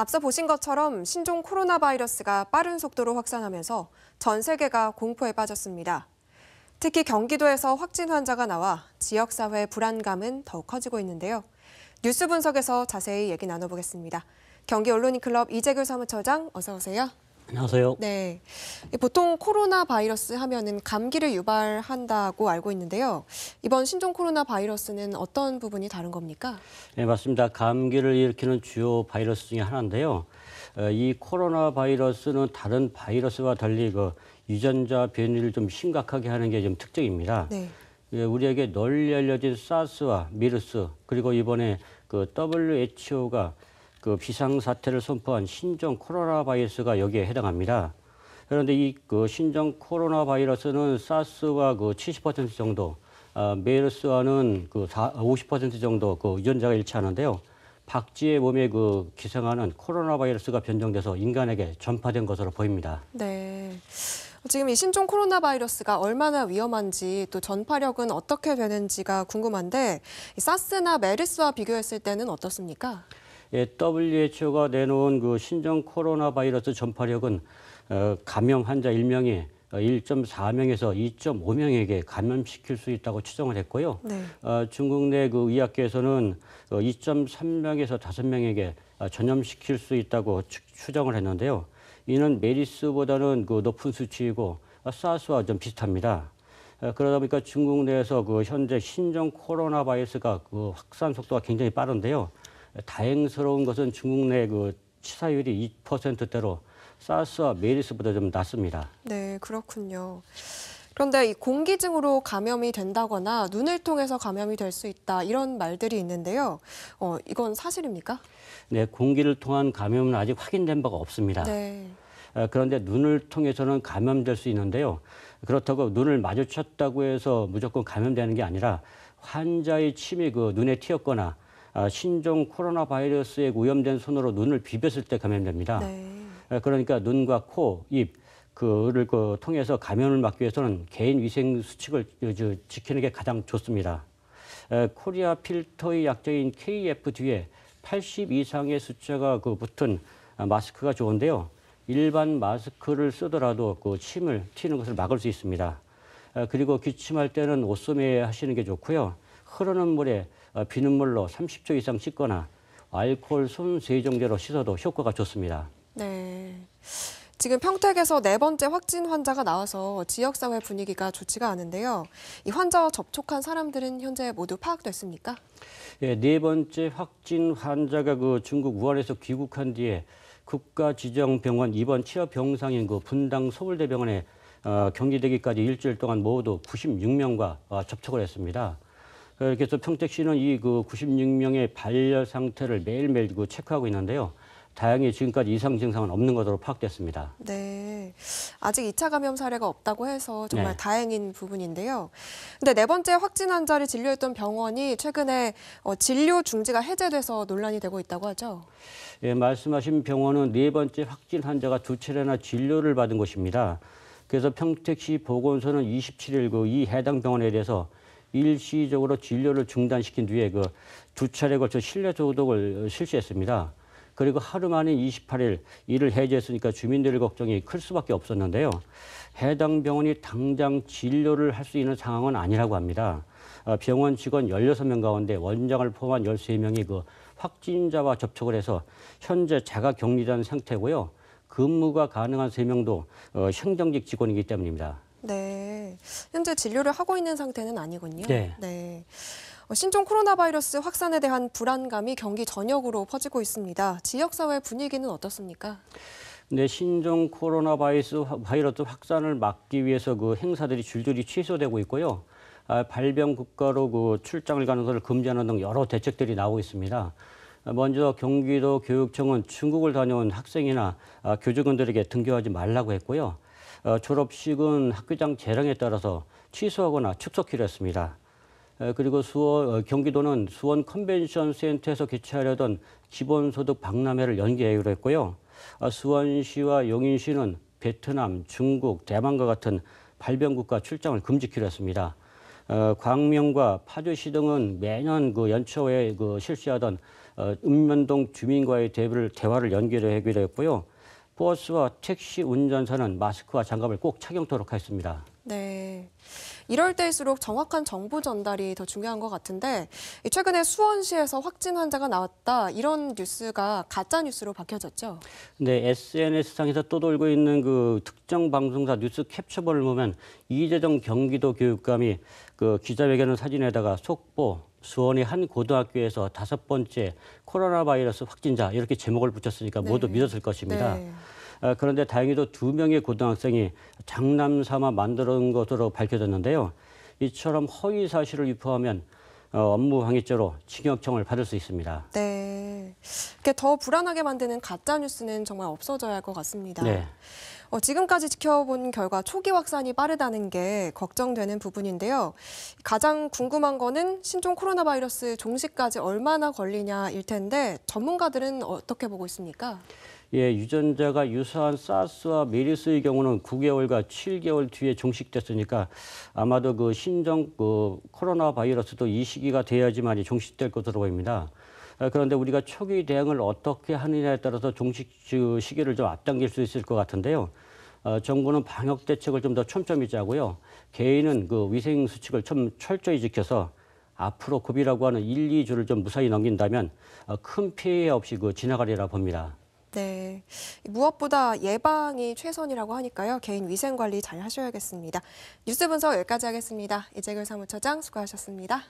앞서 보신 것처럼 신종 코로나 바이러스가 빠른 속도로 확산하면서 전 세계가 공포에 빠졌습니다. 특히 경기도에서 확진 환자가 나와 지역사회 불안감은 더 커지고 있는데요. 뉴스 분석에서 자세히 얘기 나눠보겠습니다. 경기 언론인 클럽 이재규 사무처장 어서 오세요. 안녕하세요. 네. 보통 코로나 바이러스 하면은 감기를 유발한다고 알고 있는데요. 이번 신종 코로나 바이러스는 어떤 부분이 다른 겁니까? 네, 맞습니다. 감기를 일으키는 주요 바이러스 중에 하나인데요. 어, 이 코로나 바이러스는 다른 바이러스와 달리 그 유전자 변이를 좀 심각하게 하는 게 좀 특징입니다. 네. 예, 우리에게 널리 알려진 사스와 미르스 그리고 이번에 그 WHO가 그 비상사태를 선포한 신종 코로나 바이러스가 여기에 해당합니다. 그런데 이 그 신종 코로나 바이러스는 사스와 그70% 정도, 아, 메르스와는 그50% 정도 그 유전자가 일치하는데요. 박쥐의 몸에 그 기생하는 코로나 바이러스가 변종돼서 인간에게 전파된 것으로 보입니다. 네. 지금 이 신종 코로나 바이러스가 얼마나 위험한지 또 전파력은 어떻게 되는지가 궁금한데 사스나 메르스와 비교했을 때는 어떻습니까? 예, WHO가 내놓은 그 신종 코로나 바이러스 전파력은 어, 감염 환자 1명이 1.4명에서 어, 2.5명에게 감염시킬 수 있다고 추정을 했고요. 네. 어, 중국 내 그 의학계에서는 2.3명에서 5명에게 전염시킬 수 있다고 추정을 했는데요. 이는 메리스보다는 그 높은 수치이고 사스와 좀 비슷합니다. 그러다 보니까 중국 내에서 그 현재 신종 코로나 바이러스가 그 확산 속도가 굉장히 빠른데요. 다행스러운 것은 중국 내 그 치사율이 2%대로 사스와 메리스보다좀 낮습니다. 네, 그렇군요. 그런데 이 공기증으로 감염이 된다거나 눈을 통해서 감염이 될 수 있다 이런 말들이 있는데요. 어, 이건 사실입니까? 네, 공기를 통한 감염은 아직 확인된 바가 없습니다. 네. 아, 그런데 눈을 통해서는 감염될 수 있는데요. 그렇다고 눈을 마주쳤다고 해서 무조건 감염되는 게 아니라 환자의 침이 그 눈에 튀었거나 아, 신종 코로나 바이러스에 오염된 손으로 눈을 비볐을 때 감염됩니다. 네. 아, 그러니까 눈과 코, 입 그를 그 통해서 감염을 막기 위해서는 개인 위생 수칙을 지키는 게 가장 좋습니다. 아, 코리아 필터의 약자인 KF 뒤에 80 이상의 숫자가 그 붙은 마스크가 좋은데요. 일반 마스크를 쓰더라도 그 침을 튀는 것을 막을 수 있습니다. 그리고 기침할 때는 옷소매 하시는 게 좋고요. 흐르는 물에 어, 비눗물로 30초 이상 씻거나 알코올 손 세정제로 씻어도 효과가 좋습니다. 네. 지금 평택에서 네 번째 확진 환자가 나와서 지역사회 분위기가 좋지가 않은데요. 이 환자와 접촉한 사람들은 현재 모두 파악됐습니까? 예, 네 번째 확진 환자가 그 중국 우한에서 귀국한 뒤에 국가지정병원 입원 치료 병상인 그 분당 서울대병원에 어, 격리되기까지 일주일 동안 모두 96명과 어, 접촉을 했습니다. 그래서 그 평택시는 이 그 96명의 발열 상태를 매일매일 그 체크하고 있는데요. 다행히 지금까지 이상 증상은 없는 것으로 파악됐습니다. 네. 아직 2차 감염 사례가 없다고 해서 정말 네. 다행인 부분인데요. 근데 네 번째 확진 환자를 진료했던 병원이 최근에 어, 진료 중지가 해제돼서 논란이 되고 있다고 하죠. 예, 말씀하신 병원은 네 번째 확진 환자가 두 차례나 진료를 받은 곳입니다. 그래서 평택시 보건소는 27일 그 이 해당 병원에 대해서 일시적으로 진료를 중단시킨 뒤에 그 두 차례 걸쳐 실내 소독을 실시했습니다. 그리고 하루 만인 28일 일을 해제했으니까 주민들의 걱정이 클 수밖에 없었는데요. 해당 병원이 당장 진료를 할 수 있는 상황은 아니라고 합니다. 아, 병원 직원 16명 가운데 원장을 포함한 13명이 그 확진자와 접촉을 해서 현재 자가 격리된 상태고요. 근무가 가능한 3명도 어, 행정직 직원이기 때문입니다. 현재 진료를 하고 있는 상태는 아니군요. 네. 네. 어, 신종 코로나 바이러스 확산에 대한 불안감이 경기 전역으로 퍼지고 있습니다. 지역사회 분위기는 어떻습니까? 네, 신종 코로나 바이러스, 바이러스 확산을 막기 위해서 그 행사들이 줄줄이 취소되고 있고요. 아, 발병 국가로 그 출장을 가는 것을 금지하는 등 여러 대책들이 나오고 있습니다. 아, 먼저 경기도 교육청은 중국을 다녀온 학생이나 아, 교직원들에게 등교하지 말라고 했고요. 어, 졸업식은 학교장 재량에 따라서 취소하거나 축소키로 했습니다. 어, 그리고 수원, 어, 경기도는 수원 컨벤션 센터에서 개최하려던 기본소득 박람회를 연기하기로 했고요. 수원시와 용인시는 베트남, 중국, 대만과 같은 발병국가 출장을 금지키로 했습니다. 광명과 파주시 등은 매년 그 연초에 그 실시하던 읍면동 주민과의 대화를 연기를 하기로 했고요. 버스와 택시 운전사는 마스크와 장갑을 꼭 착용토록 하였습니다 네. 이럴 때일수록 정확한 정보 전달이 더 중요한 것 같은데 최근에 수원시에서 확진 환자가 나왔다 이런 뉴스가 가짜 뉴스로 바뀌어졌죠 네, SNS 상에서 떠돌고 있는 그 특정 방송사 뉴스 캡처본을 보면 이재정 경기도 교육감이 그 기자회견을 사진에다가 속보 수원의 한 고등학교에서 다섯 번째 코로나 바이러스 확진자 이렇게 제목을 붙였으니까 모두 네. 믿었을 것입니다. 네. 아, 그런데 다행히도 두 명의 고등학생이 장남 삼아 만든 들어 것으로 밝혀졌는데요. 이처럼 허위 사실을 유포하면 어, 업무 방해죄로 징역형을 받을 수 있습니다. 네. 이렇게 더 불안하게 만드는 가짜 뉴스는 정말 없어져야 할 것 같습니다. 네. 어, 지금까지 지켜본 결과 초기 확산이 빠르다는 게 걱정되는 부분인데요. 가장 궁금한 거는 신종 코로나 바이러스 종식까지 얼마나 걸리냐일 텐데 전문가들은 어떻게 보고 있습니까? 예, 유전자가 유사한 사스와 메리스의 경우는 9개월과 7개월 뒤에 종식됐으니까 아마도 그 신종 그 코로나 바이러스도 이 시기가 돼야지만이 종식될 것으로 보입니다. 아, 그런데 우리가 초기 대응을 어떻게 하느냐에 따라서 종식 시기를 좀 앞당길 수 있을 것 같은데요. 어, 정부는 방역 대책을 좀 더 촘촘히 짜고요. 개인은 그 위생 수칙을 좀 철저히 지켜서 앞으로 급이라고 하는 1, 2주를 좀 무사히 넘긴다면 아, 큰 피해 없이 그 지나가리라 봅니다. 네. 무엇보다 예방이 최선이라고 하니까요. 개인 위생 관리 잘 하셔야겠습니다. 뉴스 분석 여기까지 하겠습니다. 이재글 사무처장 수고하셨습니다.